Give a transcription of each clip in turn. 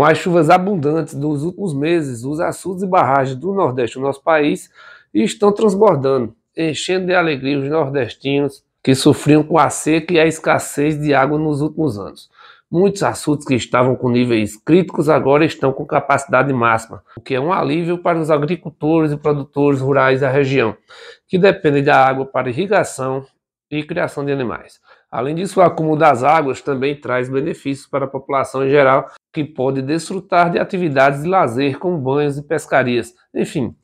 Com as chuvas abundantes dos últimos meses, os açudes e barragens do Nordeste do nosso país estão transbordando, enchendo de alegria os nordestinos que sofriam com a seca e a escassez de água nos últimos anos. Muitos açudes que estavam com níveis críticos agora estão com capacidade máxima, o que é um alívio para os agricultores e produtores rurais da região, que dependem da água para irrigação e criação de animais. Além disso, o acúmulo das águas também traz benefícios para a população em geral, que pode desfrutar de atividades de lazer, como banhos e pescarias. Enfim,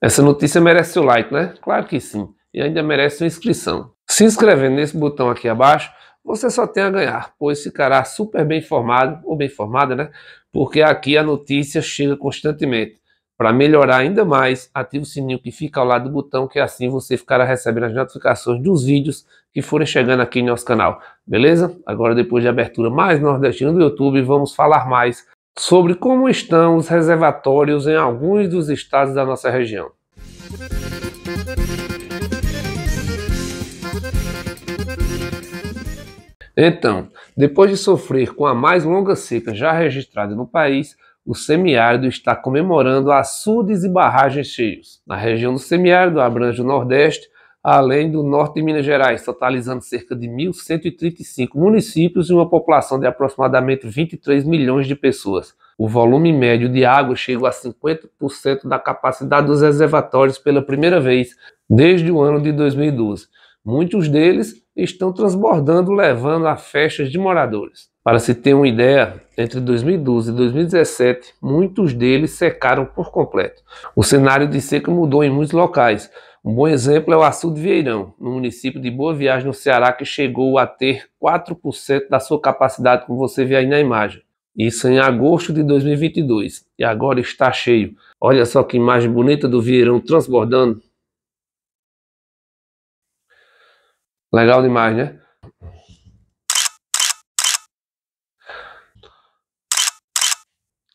essa notícia merece o like, né? Claro que sim, e ainda merece uma inscrição. Se inscrevendo nesse botão aqui abaixo, você só tem a ganhar, pois ficará super bem informado, ou bem informada, né? Porque aqui a notícia chega constantemente. Para melhorar ainda mais, ative o sininho que fica ao lado do botão, que assim você ficará recebendo as notificações dos vídeos que forem chegando aqui em nosso canal. Beleza? Agora, depois de abertura mais nordestina do YouTube, vamos falar mais sobre como estão os reservatórios em alguns dos estados da nossa região. Então, depois de sofrer com a mais longa seca já registrada no país, o semiárido está comemorando açudes e barragens cheios. Na região do semiárido, abrange o Nordeste, além do Norte de Minas Gerais, totalizando cerca de 1.135 municípios e uma população de aproximadamente 23 milhões de pessoas. O volume médio de água chegou a 50% da capacidade dos reservatórios pela primeira vez desde o ano de 2012. Muitos deles estão transbordando, levando a festas de moradores. Para se ter uma ideia, entre 2012 e 2017, muitos deles secaram por completo. O cenário de seca mudou em muitos locais. Um bom exemplo é o açude Vieirão, no município de Boa Viagem, no Ceará, que chegou a ter 4% da sua capacidade, como você vê aí na imagem. Isso em agosto de 2022. E agora está cheio. Olha só que imagem bonita do Vieirão transbordando. Legal demais, né?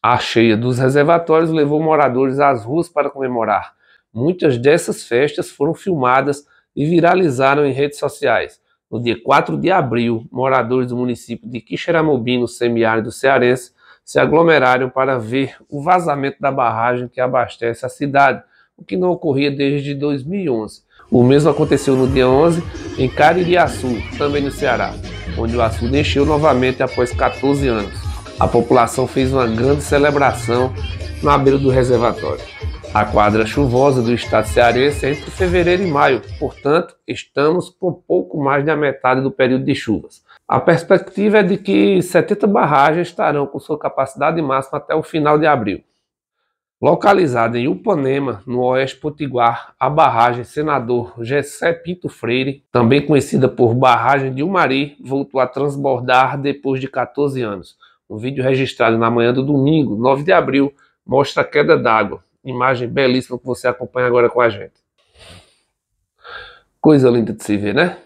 A cheia dos reservatórios levou moradores às ruas para comemorar. Muitas dessas festas foram filmadas e viralizaram em redes sociais. No dia 4 de abril, moradores do município de Quixeramobim, no semiárido cearense, se aglomeraram para ver o vazamento da barragem que abastece a cidade, o que não ocorria desde 2011. O mesmo aconteceu no dia 11 em Caririaçu, também no Ceará, onde o açude encheu novamente após 14 anos a população fez uma grande celebração na beira do reservatório. A quadra chuvosa do estado cearense é entre fevereiro e maio, portanto, estamos com pouco mais da metade do período de chuvas. A perspectiva é de que 70 barragens estarão com sua capacidade máxima até o final de abril. Localizada em Upanema, no oeste potiguar, a barragem Senador Gessé Pinto Freire, também conhecida por Barragem de Umari, voltou a transbordar depois de 14 anos um vídeo registrado na manhã do domingo, 9 de abril, mostra a queda d'água. Imagem belíssima que você acompanha agora com a gente. Coisa linda de se ver, né?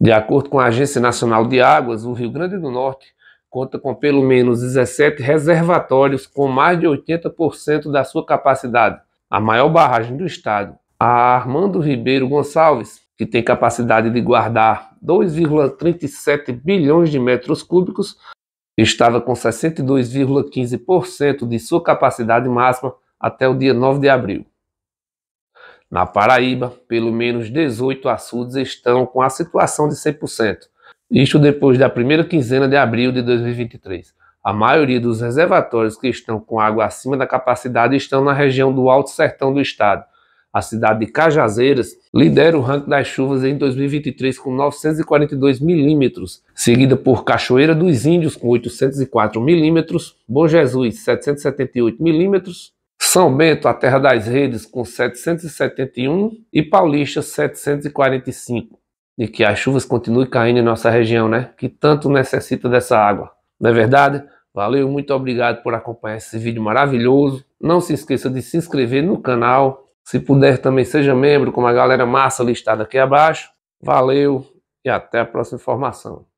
De acordo com a Agência Nacional de Águas, o Rio Grande do Norte conta com pelo menos 17 reservatórios com mais de 80% da sua capacidade. A maior barragem do estado, a Armando Ribeiro Gonçalves, que tem capacidade de guardar 2,37 bilhões de metros cúbicos, estava com 62,15% de sua capacidade máxima até o dia 9 de abril. Na Paraíba, pelo menos 18 açudes estão com a situação de 100%, isto depois da primeira quinzena de abril de 2023. A maioria dos reservatórios que estão com água acima da capacidade estão na região do Alto Sertão do Estado, a cidade de Cajazeiras, lidera o ranking das chuvas em 2023 com 942 milímetros, seguida por Cachoeira dos Índios com 804 milímetros, Bom Jesus 778 milímetros, São Bento, a terra das redes, com 771 e Paulista 745. E que as chuvas continuem caindo em nossa região, né? Que tanto necessita dessa água. Não é verdade? Valeu, muito obrigado por acompanhar esse vídeo maravilhoso. Não se esqueça de se inscrever no canal, se puder também seja membro, como a galera massa listada aqui abaixo. Valeu e até a próxima informação.